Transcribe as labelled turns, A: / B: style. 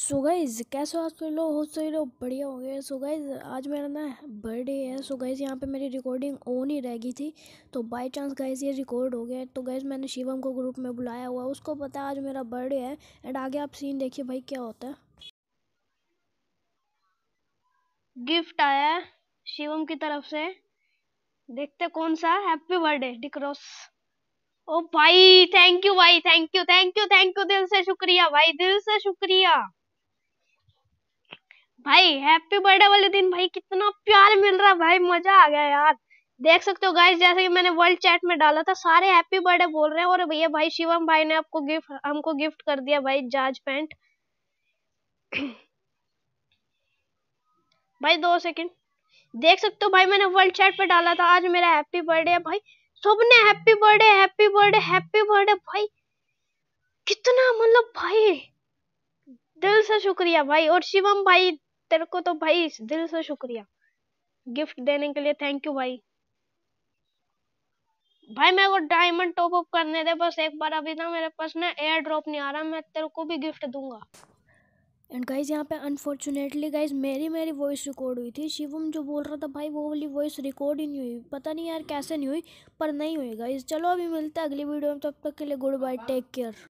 A: so guys कैसे हो आप सभी लोग हो सभी लोग बढ़िया हो गए सो गाइज आज मेरा ना बर्थडे है सो गाइज यहाँ पे मेरी रिकॉर्डिंग ऑन ही रह गई थी तो बाय चांस गाइज ये रिकॉर्ड हो गया तो गाइज मैंने शिवम को ग्रुप में बुलाया हुआ उसको पता है आज मेरा बर्थडे है एंड आगे आप सीन देखिए भाई क्या होता है गिफ्ट आया शिवम की तरफ से देखते कौन सा हैप्पी बर्थडे डिक्रॉस ओ भाई थैंक यू भाई thank you thank you thank you दिल से शुक्रिया भाई दिल से शुक्रिया भाई हैप्पी बर्थडे वाले दिन भाई कितना प्यार मिल रहा भाई मजा आ गया यार देख सकते हो गाइस जैसे कि मैंने वर्ल्ड चैट में डाला था सारे हैप्पी बर्थडे बोल रहे हैं और भैया भाई शिवम भाई ने आपको गिफ्ट हमको गिफ्ट कर दिया भाई जाज पैंट भाई दो सेकंड देख सकते हो भाई मैंने वर्ल्ड चैट पे डाला था आज मेरा हैप्पी बर्थडे है भाई सबने happy birthday happy birthday happy birthday भाई कितना मतलब भाई दिल से शुक्रिया भाई और शिवम भाई तेरे को तो भाई दिल से शुक्रिया गिफ्ट देने के लिए थैंक यू भाई भाई मेरे को डायमंड टॉप अप करने दे बस एक बार अभी ना मेरे पास ना एयर ड्रॉप नहीं आ रहा मैं तेरे को भी गिफ्ट दूंगा एंड गाइज यहाँ पे अनफॉर्चुनेटली गाइज मेरी मेरी वॉइस रिकॉर्ड हुई थी शिवम जो बोल रहा था भाई वो वाली वॉइस रिकॉर्ड ही नहीं हुई पता नहीं यार कैसे नहीं हुई पर नहीं हुई गाइज चलो अभी मिलते हैं अगली वीडियो में तब तक के लिए गुड बाय टेक केयर